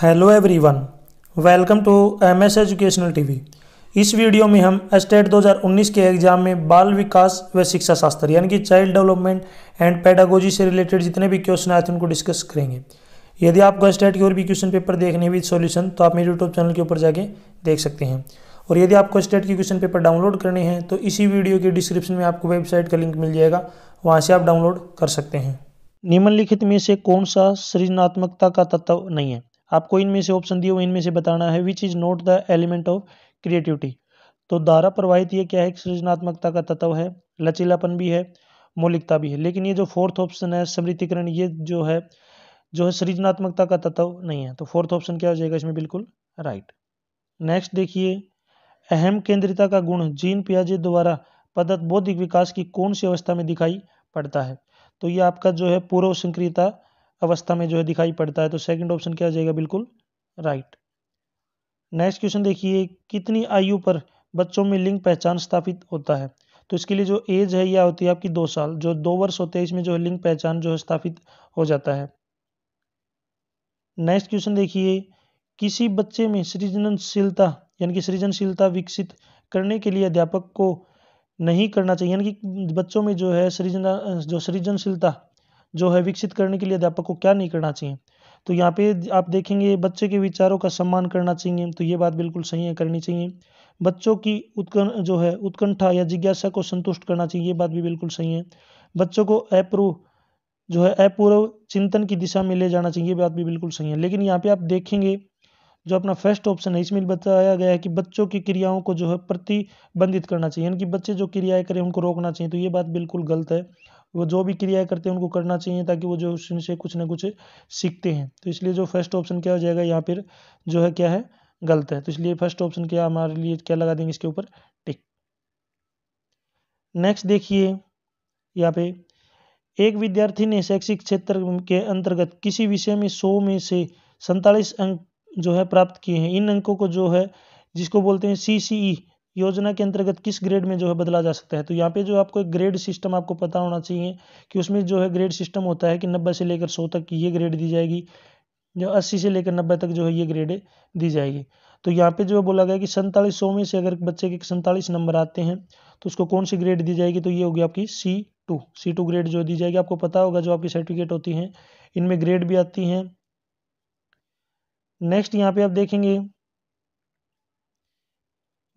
hello everyone welcome to MS educational TV इस video में हम स्टेट 2019 के एग्जाम में बाल विकास व शिक्षा शास्त्र यानी कि चाइल्ड डेवलपमेंट एंड पैडागोजी से रिलेटेड जितने भी क्वेश्चन आए थे उनको डिस्कस करेंगे यदि आपको स्टेट के और भी क्वेश्चन पेपर देखने विद सॉल्यूशन तो आप मेरे यूट्यूब चैनल के ऊपर जाके देख सकते हैं और यदि आपको स्टेट के क्वेश्चन पेपर डाउनलोड करने हैं तो इसी वीडियो के डिस्क्रिप्शन में आपको वेबसाइट का लिंक मिल जाएगा वहाँ से आप डाउनलोड कर सकते हैं निम्नलिखित में से कौन सा सृजनात्मकता का तत्व नहीं है आपको इनमें से ऑप्शन दिए हुए इनमें से बताना है which is not the element of creativity तो धारा प्रवाहित ये क्या है सृजनात्मकता का तत्व है लचीलापन भी है मौलिकता भी है लेकिन ये जो फोर्थ ऑप्शन है समृतिकरण ये जो है जो है सृजनात्मकता का तत्व नहीं है तो फोर्थ ऑप्शन क्या हो जाएगा इसमें बिल्कुल राइट नेक्स्ट देखिए अहम केंद्रिता का गुण जीन पियाजे द्वारा पदत बौद्धिक विकास की कौन सी अवस्था में दिखाई पड़ता है तो ये आपका जो है पूर्व संक्रियता अवस्था में जो है दिखाई पड़ता है तो सेकंड ऑप्शन क्या आ जाएगा बिल्कुल राइट नेक्स्ट क्वेश्चन देखिए कितनी आयु पर बच्चों में लिंग पहचान स्थापित होता है तो इसके लिए जो एज है यह होती है आपकी दो साल जो दो वर्ष होते हैं इसमें जो है लिंग पहचान जो है स्थापित हो जाता है नेक्स्ट क्वेश्चन देखिए किसी बच्चे में सृजनशीलता यानी कि सृजनशीलता विकसित करने के लिए अध्यापक को नहीं करना चाहिए यानी कि बच्चों में जो है सृजन जो सृजनशीलता जो है विकसित करने के लिए अध्यापक को क्या नहीं करना चाहिए तो यहाँ पे आप देखेंगे बच्चे के विचारों का सम्मान करना चाहिए तो ये बात बिल्कुल सही है करनी चाहिए बच्चों की उत्कन जो है उत्कंठा या जिज्ञासा को संतुष्ट करना चाहिए ये बात भी बिल्कुल सही है बच्चों को अप्रूव जो है अपूर्व चिंतन की दिशा में ले जाना चाहिए ये बात भी बिल्कुल सही है लेकिन यहाँ पे आप देखेंगे जो अपना फर्स्ट ऑप्शन है इसमें बताया गया है कि बच्चों की क्रियाओं को जो है प्रतिबंधित करना चाहिए यानी कि बच्चे जो क्रियाएं करें उनको रोकना चाहिए तो ये बात बिल्कुल गलत है वो जो भी क्रियाएं करते हैं उनको करना चाहिए ताकि वो जो उनसे कुछ ना कुछ सीखते हैं तो इसलिए जो फर्स्ट ऑप्शन क्या हो जाएगा यहाँ पर जो है क्या है गलत है तो इसलिए फर्स्ट ऑप्शन क्या हमारे लिए क्या लगा देंगे इसके ऊपर टिक नेक्स्ट देखिए यहाँ पे एक विद्यार्थी ने शैक्षिक क्षेत्र के अंतर्गत किसी विषय में सौ में से सैतालीस अंक जो है प्राप्त किए हैं इन अंकों को जो है जिसको बोलते हैं सी सी ई योजना के अंतर्गत किस ग्रेड में जो है बदला जा सकता है तो यहाँ पे जो आपको एक ग्रेड सिस्टम आपको पता होना चाहिए कि उसमें जो है ग्रेड सिस्टम होता है कि नब्बे से लेकर सौ तक ये ग्रेड दी जाएगी जो अस्सी से लेकर नब्बे तक जो है ये ग्रेड दी जाएगी तो यहाँ पे जो बोला गया कि सैंतालीस सौ में से अगर बच्चे के सैंतालीस नंबर आते हैं तो उसको कौन सी ग्रेड दी जाएगी तो ये होगी आपकी C two C two grade जो दी जाएगी आपको पता होगा जो आपकी सर्टिफिकेट होती हैं इनमें ग्रेड भी आती हैं नेक्स्ट यहाँ पे आप देखेंगे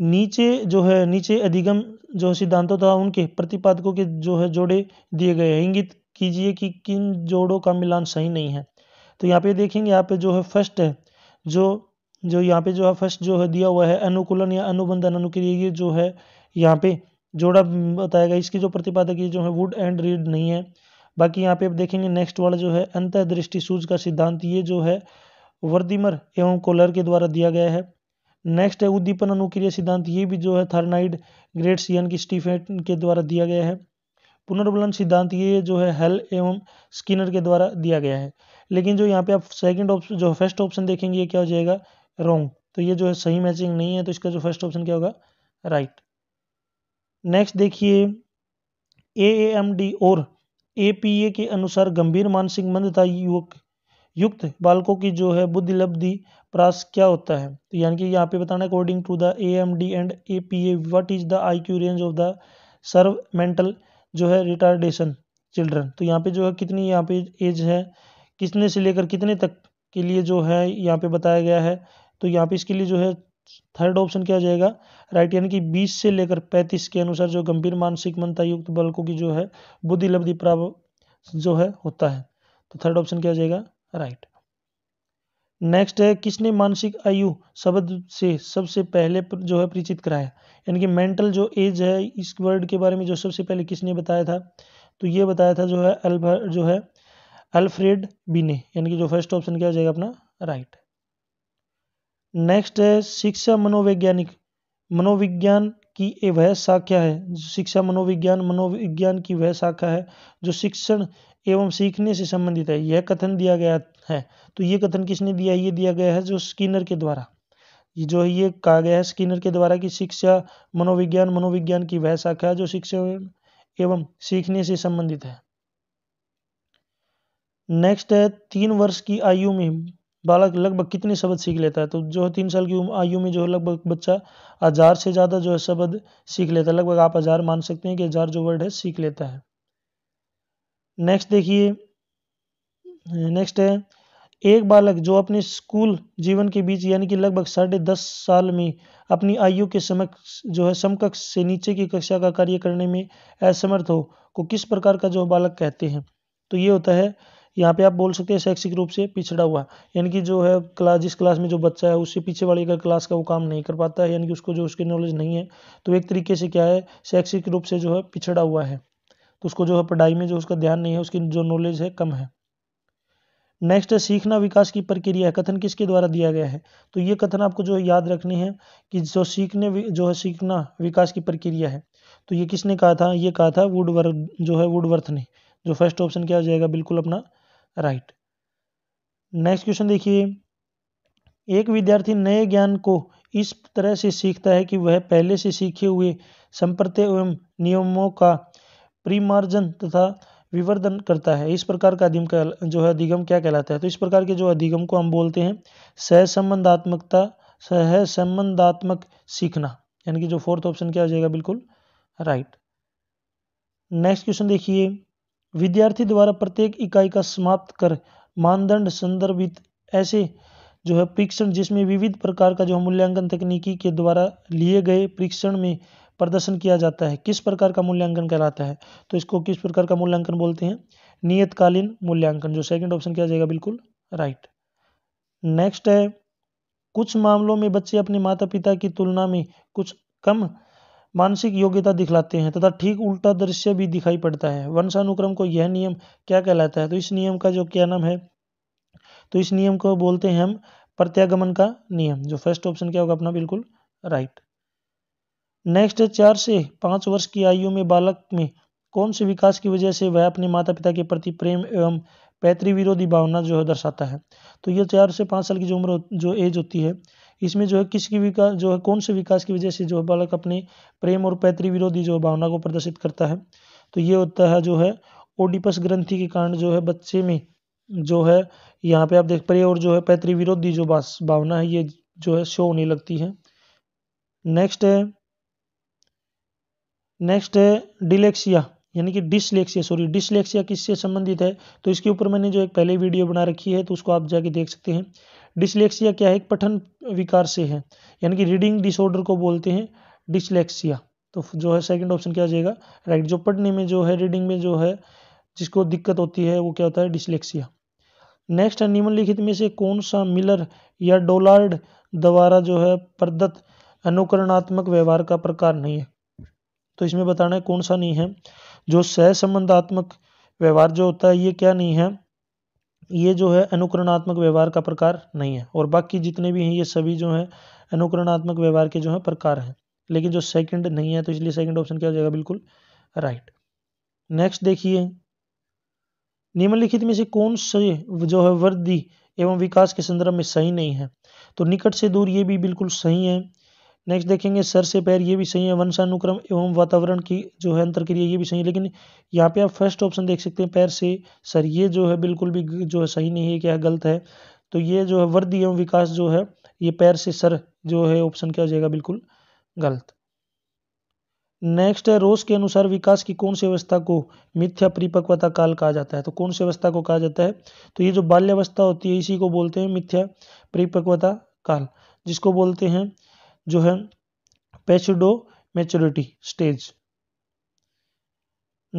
नीचे जो है नीचे अधिगम जो सिद्धांतों तथा उनके प्रतिपादकों के जो है जोड़े दिए गए हैं इंगित कीजिए कि किन जोड़ों का मिलान सही नहीं है तो यहाँ पे देखेंगे यहाँ पे जो है फर्स्ट है जो जो यहाँ पे जो है फर्स्ट जो है दिया हुआ है अनुकूलन या अनुबंधन अनुक्रिया ये जो है यहाँ पे जोड़ा बताया गया इसकी जो प्रतिपादक ये जो है वुड एंड रीड नहीं है बाकी यहाँ पे आप देखेंगे नेक्स्ट वाला जो है अंतर्दृष्टि सूज का सिद्धांत ये जो है वर्दिमर एवं कोलर के द्वारा दिया गया है नेक्स्ट है उद्दीपन अनुक्रिया सिद्धांत ये भी जो है थर्नाइड ग्रेट सियन की स्टीफेन के द्वारा दिया गया है पुनर्वलन सिद्धांत ये जो है हेल एवं स्किनर के द्वारा दिया गया है लेकिन जो यहाँ पे आप सेकंड ऑप्शन जो फर्स्ट ऑप्शन देखेंगे ये क्या हो जाएगा रॉन्ग तो ये जो है सही मैचिंग नहीं है तो इसका जो फर्स्ट ऑप्शन क्या होगा राइट नेक्स्ट देखिए ए और ए के अनुसार गंभीर मानसिक मंदता युवक युक्त बालकों की जो है बुद्धि लब्धि प्रास क्या होता है तो यानी कि यहाँ पे बताना according to the A M D and A P A what is the I Q range of the severe mental जो है रिटार्डेशन चिल्ड्रन तो यहाँ पे जो है कितनी यहाँ पे एज है कितने से लेकर कितने तक के लिए जो है यहाँ पे बताया गया है तो यहाँ पे इसके लिए जो है थर्ड ऑप्शन क्या जाएगा राइट यानी कि 20 से लेकर 35 के अनुसार जो गंभीर मानसिक मनता युक्त बालकों की जो है बुद्धि लब्धि प्राप्त जो है होता है तो थर्ड ऑप्शन क्या जाएगा राइट नेक्स्ट है किसने मानसिक आयु शब्द से सबसे पहले जो है परिचित कराया यानी कि मेंटल जो एज है इस वर्ड के बारे में जो सबसे पहले किसने बताया था तो ये बताया था जो है अल्बर जो है अल्फ्रेड बीने यानी कि जो फर्स्ट ऑप्शन क्या हो जाएगा अपना राइट नेक्स्ट है शिक्षा मनोवैज्ञानिक मनोविज्ञान कि ये वह शाखा है शिक्षा मनोविज्ञान मनोविज्ञान की वह शाखा है जो शिक्षण एवं सीखने से संबंधित है यह कथन दिया गया है तो ये कथन किसने दिया ये दिया गया है जो स्किनर के द्वारा जो ये कहा गया है स्किनर के द्वारा कि शिक्षा मनोविज्ञान मनोविज्ञान की वह शाखा है जो शिक्षण एवं सीखने से संबंधित है नेक्स्ट है तीन वर्ष की आयु में बालक लगभग कितने शब्द सीख लेता है तो जो है तीन साल की आयु में जो है लगभग बच्चा हज़ार से ज़्यादा जो है शब्द सीख लेता है लगभग आप हज़ार मान सकते हैं कि हज़ार जो वर्ड है सीख लेता है नेक्स्ट देखिए नेक्स्ट है एक बालक जो अपने स्कूल जीवन के बीच यानी कि लगभग साढ़े दस साल में अपनी आयु के समक्ष जो है समकक्ष से नीचे की कक्षा का कार्य करने में असमर्थ हो को किस प्रकार का जो बालक कहते हैं तो ये होता है यहाँ पे आप बोल सकते हैं शैक्षिक रूप से पिछड़ा हुआ यानी कि जो है क्लास जिस क्लास में जो बच्चा है उससे पीछे वाले का क्लास का वो काम नहीं कर पाता है यानी कि उसको जो उसकी नॉलेज नहीं है तो एक तरीके से क्या है शैक्षिक रूप से जो है पिछड़ा हुआ है तो उसको जो है पढ़ाई में जो उसका ध्यान नहीं है उसकी जो नॉलेज है कम है नेक्स्ट है सीखना विकास की प्रक्रिया है कथन किसके द्वारा दिया गया है तो ये कथन आपको जो है याद रखनी है कि जो सीखने जो है सीखना विकास की प्रक्रिया है तो ये किसने कहा था ये कहा था वुडवर्थ जो है वुडवर्थ ने जो फर्स्ट ऑप्शन क्या हो जाएगा बिल्कुल अपना राइट नेक्स्ट क्वेश्चन देखिए एक विद्यार्थी नए ज्ञान को इस तरह से सीखता है कि वह पहले से सीखे हुए संप्रत्य एवं नियमों का प्रिमार्जन तथा विवर्धन करता है इस प्रकार का अधिगम जो है अधिगम क्या कहलाता है तो इस प्रकार के जो अधिगम को हम बोलते हैं सहसंबंधात्मकता सहसंबंधात्मक सीखना यानी कि जो फोर्थ ऑप्शन क्या हो जाएगा बिल्कुल राइट नेक्स्ट क्वेश्चन देखिए विद्यार्थी द्वारा प्रत्येक इकाई का समाप्त कर मानदंड संदर्भित ऐसे जो है परीक्षण जिसमें विविध प्रकार का जो मूल्यांकन तकनीकी के द्वारा लिए गए परीक्षण में प्रदर्शन किया जाता है किस प्रकार का मूल्यांकन कहलाता है तो इसको किस प्रकार का मूल्यांकन बोलते हैं नियतकालीन मूल्यांकन जो सेकंड ऑप्शन किया जाएगा बिल्कुल राइट नेक्स्ट है कुछ मामलों में बच्चे अपने माता पिता की तुलना में कुछ कम मानसिक योग्यता दिखलाते हैं तथा ठीक उल्टा दृश्य भी दिखाई पड़ता है वंशानुक्रम को यह नियम क्या कहलाता है तो इस नियम का जो क्या नाम है तो इस नियम को बोलते हैं हम प्रत्यागमन का नियम जो फर्स्ट ऑप्शन क्या होगा अपना बिल्कुल राइट नेक्स्ट चार से पांच वर्ष की आयु में बालक में कौन से विकास की वजह से वह अपने माता पिता के प्रति प्रेम एवं पैतृ विरोधी भावना जो है दर्शाता है तो यह चार से पांच साल की जो उम्र जो एज होती है इसमें जो है किसकी विकास जो है कौन से विकास की वजह से जो है बालक अपने प्रेम और पैतृ विरोधी जो भावना को प्रदर्शित करता है तो ये होता है जो है ओडिपस ग्रंथि के कारण जो है बच्चे में जो है यहाँ पे आप देख प्रे और जो है पैतृ विरोधी जो भावना है ये जो है शो होने लगती है नेक्स्ट है नेक्स्ट है डिलेक्सिया यानी कि डिसलेक्सिया सॉरी डिसलेक्सिया किससे संबंधित है तो इसके ऊपर मैंने जो एक पहले वीडियो बना रखी है तो उसको आप जाके देख सकते हैं डिसलेक्सिया क्या है पठन विकार से है यानी कि रीडिंग डिसऑर्डर को बोलते हैं डिसलेक्सिया तो जो है सेकंड ऑप्शन क्या आ जाएगा राइट जो पढ़ने में जो है रीडिंग में जो है जिसको दिक्कत होती है वो क्या होता है डिसलेक्सिया नेक्स्ट है निम्नलिखित में से कौन सा मिलर या डोलार्ड द्वारा जो है प्रदत्त अनुकरणात्मक व्यवहार का प्रकार नहीं है तो इसमें बताना है कौन सा नहीं है जो सहसंबंधात्मक व्यवहार जो होता है ये क्या नहीं है ये जो है अनुकरणात्मक व्यवहार का प्रकार नहीं है और बाकी जितने भी हैं ये सभी जो है अनुकरणात्मक व्यवहार के जो है प्रकार हैं लेकिन जो सेकंड नहीं है तो इसलिए सेकंड ऑप्शन क्या हो जाएगा बिल्कुल राइट नेक्स्ट देखिए निम्नलिखित में से कौन से जो है वृद्धि एवं विकास के संदर्भ में सही नहीं है तो निकट से दूर ये भी बिल्कुल सही है नेक्स्ट देखेंगे सर से पैर ये भी सही है वंशानुक्रम एवं वातावरण की जो है अंतर क्रिया ये भी सही है लेकिन यहाँ पे आप फर्स्ट ऑप्शन देख सकते हैं पैर से सर ये जो है बिल्कुल भी जो है सही नहीं है क्या गलत है तो ये जो है वृद्धि एवं विकास जो है ये पैर से सर जो है ऑप्शन क्या हो जाएगा बिल्कुल गलत नेक्स्ट है रोस के अनुसार विकास की कौन सी अवस्था को मिथ्या परिपक्वता काल कहा जाता है तो कौन सी अवस्था को कहा जाता है तो ये जो बाल्यावस्था होती है इसी को बोलते हैं मिथ्या परिपक्वता काल जिसको बोलते हैं जो है pseudo maturity stage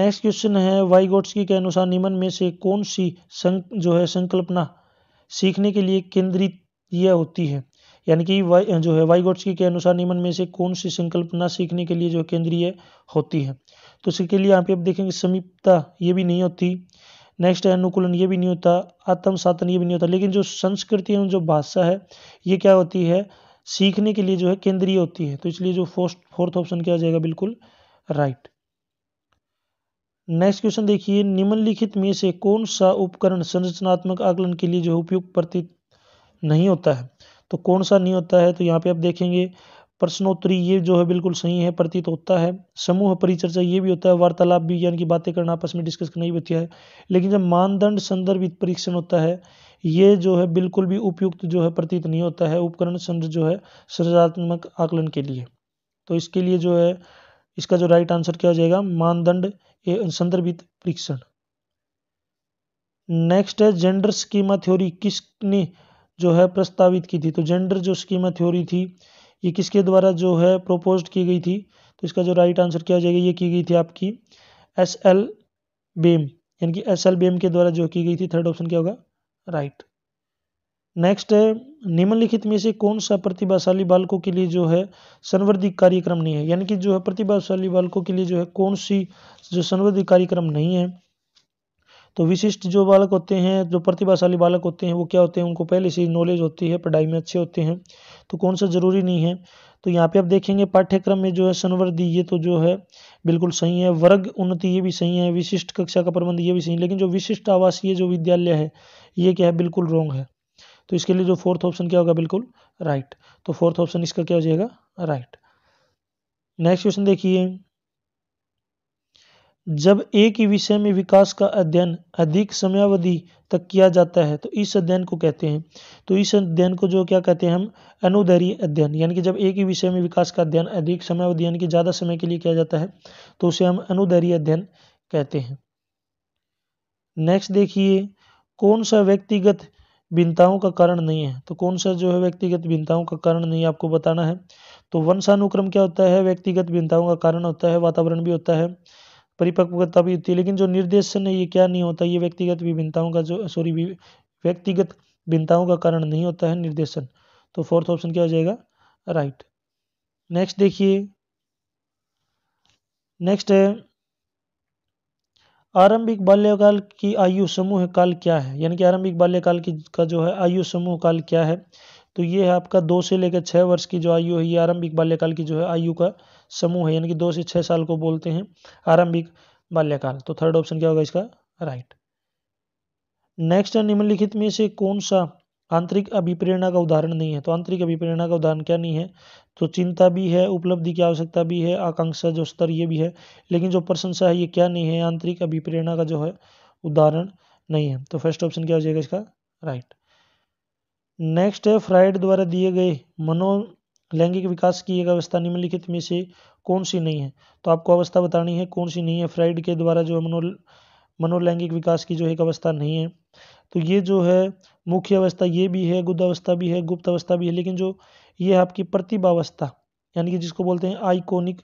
next question है वाइगोट्सकी के अनुसार निम्न में से कौन सी संक, जो है संकल्पना सीखने के लिए केंद्रित यह होती है यानी कि जो है वाइगोट्सकी के अनुसार निम्न में से कौन सी संकल्पना सीखने के लिए जो केंद्रीय होती है तो इसके लिए यहाँ पे आप देखेंगे समीपता ये भी नहीं होती नेक्स्ट है अनुकूलन ये भी नहीं होता आत्म सातन ये भी नहीं होता लेकिन जो संस्कृति है जो भाषा है ये क्या होती है सीखने के लिए जो है केंद्रीय होती है तो इसलिए जो फोर्स्ट फोर्थ ऑप्शन क्या हो जाएगा बिल्कुल राइट नेक्स्ट क्वेश्चन देखिए निम्नलिखित में से कौन सा उपकरण संरचनात्मक आकलन के लिए जो उपयुक्त प्रतीत नहीं होता है तो कौन सा नहीं होता है तो यहाँ पे आप देखेंगे प्रश्नोत्तरी ये जो है बिल्कुल सही है प्रतीत होता है समूह परिचर्चा ये भी होता है वार्तालाप भी यानी कि बातें करना आपस में डिस्कस करना ये होती है लेकिन जब मानदंड संदर्भित परीक्षण होता है ये जो है बिल्कुल भी उपयुक्त जो है प्रतीत नहीं होता है उपकरण संघ जो है सृजनात्मक आकलन के लिए तो इसके लिए जो है इसका जो राइट आंसर क्या हो जाएगा मानदंड संदर्भित परीक्षण नेक्स्ट है जेंडर स्कीमा थ्योरी किसने जो है प्रस्तावित की थी तो जेंडर जो स्कीमा थ्योरी थी ये किसके द्वारा जो है प्रोपोज की गई थी तो इसका जो राइट आंसर क्या हो जाएगा ये की गई थी आपकी एस एल बेम यानी कि एस एल बेम के द्वारा जो की गई थी थर्ड ऑप्शन क्या होगा राइट नेक्स्ट है निम्नलिखित में से कौन सा प्रतिभाशाली बालकों के लिए जो है संवर्धिक कार्यक्रम नहीं है यानी कि जो है प्रतिभाशाली बालकों के लिए जो है कौन सी जो संवर्धिक कार्यक्रम नहीं है तो विशिष्ट जो बालक होते हैं जो प्रतिभाशाली बालक होते हैं वो क्या होते हैं उनको पहले से नॉलेज होती है पढ़ाई में अच्छे होते हैं तो कौन सा जरूरी नहीं है तो यहाँ पे आप देखेंगे पाठ्यक्रम में जो है संवर्धि ये तो जो है बिल्कुल सही है वर्ग उन्नति ये भी सही है विशिष्ट कक्षा का प्रबंध ये भी सही है लेकिन जो विशिष्ट आवासीय जो विद्यालय है ये क्या है बिल्कुल रॉन्ग है तो इसके लिए जो फोर्थ ऑप्शन क्या होगा बिल्कुल राइट तो फोर्थ ऑप्शन इसका क्या हो जाएगा राइट नेक्स्ट क्वेश्चन देखिए जब एक ही विषय में विकास का अध्ययन अधिक समयावधि तक किया जाता है तो इस अध्ययन को कहते हैं तो इस अध्ययन को जो क्या कहते हैं हम अनुदरीय अध्ययन यानी कि जब एक ही विषय में विकास का अध्ययन अधिक समयावधि यानी कि ज़्यादा समय के लिए किया जाता है तो उसे हम अनुदरीय अध्ययन कहते हैं नेक्स्ट देखिए कौन सा व्यक्तिगत भिन्नताओं का कारण नहीं है तो कौन सा जो है व्यक्तिगत भिन्नताओं का कारण नहीं आपको बताना है तो वंशानुक्रम क्या होता है व्यक्तिगत भिन्नताओं का कारण होता है वातावरण भी होता है परिपक्वता भी होती है लेकिन जो निर्देशन है ये क्या नहीं होता ये व्यक्तिगत विभिन्नताओं का जो सॉरी व्यक्तिगत भिन्नताओं का कारण नहीं होता है निर्देशन तो फोर्थ ऑप्शन क्या हो जाएगा राइट नेक्स्ट देखिए नेक्स्ट है आरंभिक बाल्यकाल की आयु समूह काल क्या है यानी कि आरंभिक बाल्यकाल की का जो है आयु समूह काल क्या है तो ये है आपका दो से लेकर छह वर्ष की जो आयु है ये आरंभिक बाल्यकाल की जो है आयु का समूह है यानी कि दो से छह साल को बोलते हैं आरंभिक बाल्यकाल तो थर्ड ऑप्शन क्या होगा इसका राइट नेक्स्ट है निम्नलिखित में से कौन सा आंतरिक अभिप्रेरणा का उदाहरण नहीं है तो आंतरिक अभिप्रेरणा का उदाहरण क्या नहीं है तो चिंता भी है उपलब्धि की आवश्यकता भी है आकांक्षा जो स्तर ये भी है लेकिन जो प्रशंसा है ये क्या नहीं है आंतरिक अभिप्रेरणा का जो है उदाहरण नहीं है तो फर्स्ट ऑप्शन क्या हो जाएगा इसका राइट नेक्स्ट है फ्राइड द्वारा दिए गए मनो लैंगिक विकास की एक अवस्था निम्नलिखित में से कौन सी नहीं है तो आपको अवस्था बतानी है कौन सी नहीं है फ्राइड के द्वारा जो मनो मनोलैंगिक विकास की जो एक अवस्था नहीं है तो ये जो है मुख्य अवस्था ये भी है गुद्ध अवस्था भी है गुप्त अवस्था भी है लेकिन जो ये आपकी प्रतिभावस्था यानी कि जिसको बोलते हैं आइकोनिक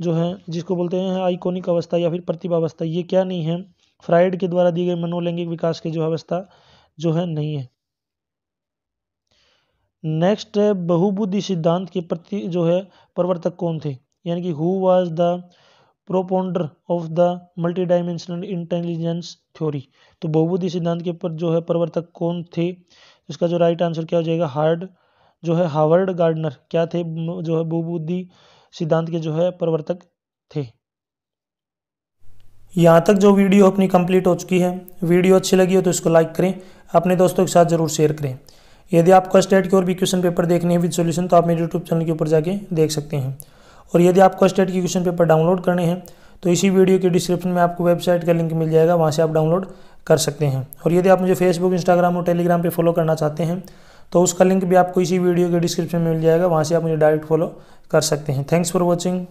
जो है जिसको बोलते हैं आइकोनिक अवस्था या फिर प्रतिभावस्था ये क्या नहीं है फ्राइड के द्वारा दी गई मनोलैंगिक विकास की जो अवस्था जो है नहीं है नेक्स्ट है बहुबुद्धि सिद्धांत के प्रति जो है प्रवर्तक कौन थे यानी कि who was the propounder of the multi dimensional intelligence theory तो बहुबुद्धि सिद्धांत के पर जो है प्रवर्तक कौन थे इसका जो राइट आंसर क्या हो जाएगा हार्ड जो है हावर्ड गार्डनर क्या थे जो है बहुबुद्धि सिद्धांत के जो है प्रवर्तक थे यहाँ तक जो वीडियो अपनी कंप्लीट हो चुकी है वीडियो अच्छी लगी हो तो इसको लाइक करें अपने दोस्तों के साथ ज़रूर शेयर करें यदि आपको स्टेट के और भी क्वेश्चन पेपर देखने हैं विद सॉल्यूशन तो आप मेरे यूट्यूब चैनल के ऊपर जाके देख सकते हैं और यदि आपको स्टेट के क्वेश्चन पेपर डाउनलोड करने हैं तो इसी वीडियो के डिस्क्रिप्शन में आपको वेबसाइट का लिंक मिल जाएगा वहाँ से आप डाउनलोड कर सकते हैं और यदि आप मुझे फेसबुक इंस्टाग्राम और टेलीग्राम पर फॉलो करना चाहते हैं तो उसका लिंक भी आपको इसी वीडियो के डिस्क्रिप्शन में मिल जाएगा वहाँ से आप मुझे डायरेक्ट फॉलो कर सकते हैं थैंक्स फॉर वॉचिंग